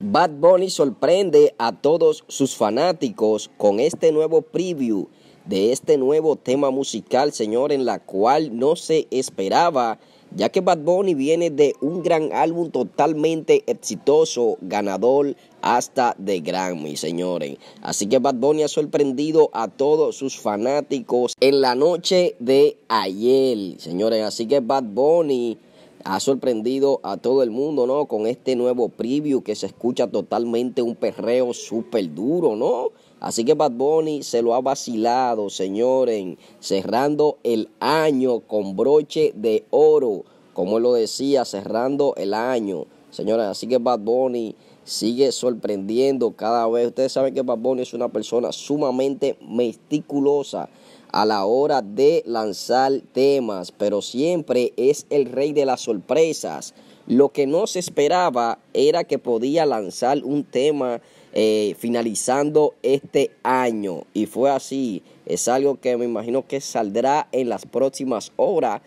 Bad Bunny sorprende a todos sus fanáticos con este nuevo preview de este nuevo tema musical, señor, en la cual no se esperaba, ya que Bad Bunny viene de un gran álbum totalmente exitoso, ganador hasta de Grammy, señores. Así que Bad Bunny ha sorprendido a todos sus fanáticos en la noche de ayer, señores. Así que Bad Bunny ha sorprendido a todo el mundo, ¿no? Con este nuevo preview que se escucha totalmente un perreo súper duro, ¿no? Así que Bad Bunny se lo ha vacilado, señores, cerrando el año con broche de oro, como él lo decía, cerrando el año. Señores, así que Bad Bunny sigue sorprendiendo cada vez. Ustedes saben que Bad Bunny es una persona sumamente meticulosa a la hora de lanzar temas, pero siempre es el rey de las sorpresas. Lo que no se esperaba era que podía lanzar un tema eh, finalizando este año. Y fue así. Es algo que me imagino que saldrá en las próximas horas.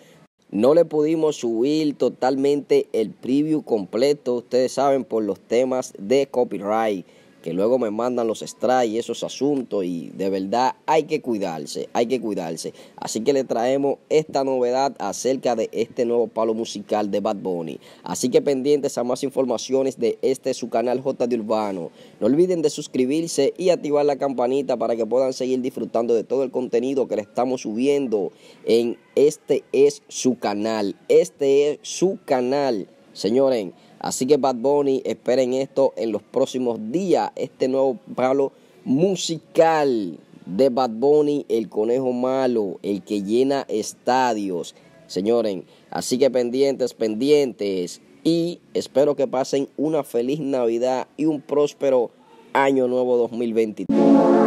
No le pudimos subir totalmente el preview completo, ustedes saben, por los temas de copyright que luego me mandan los strikes y esos asuntos y de verdad hay que cuidarse, hay que cuidarse. Así que le traemos esta novedad acerca de este nuevo palo musical de Bad Bunny. Así que pendientes a más informaciones de este su canal J de Urbano. No olviden de suscribirse y activar la campanita para que puedan seguir disfrutando de todo el contenido que le estamos subiendo en este es su canal. Este es su canal. Señores, Así que Bad Bunny, esperen esto en los próximos días, este nuevo palo musical de Bad Bunny, el conejo malo, el que llena estadios. Señores, así que pendientes, pendientes. Y espero que pasen una feliz Navidad y un próspero año nuevo 2023.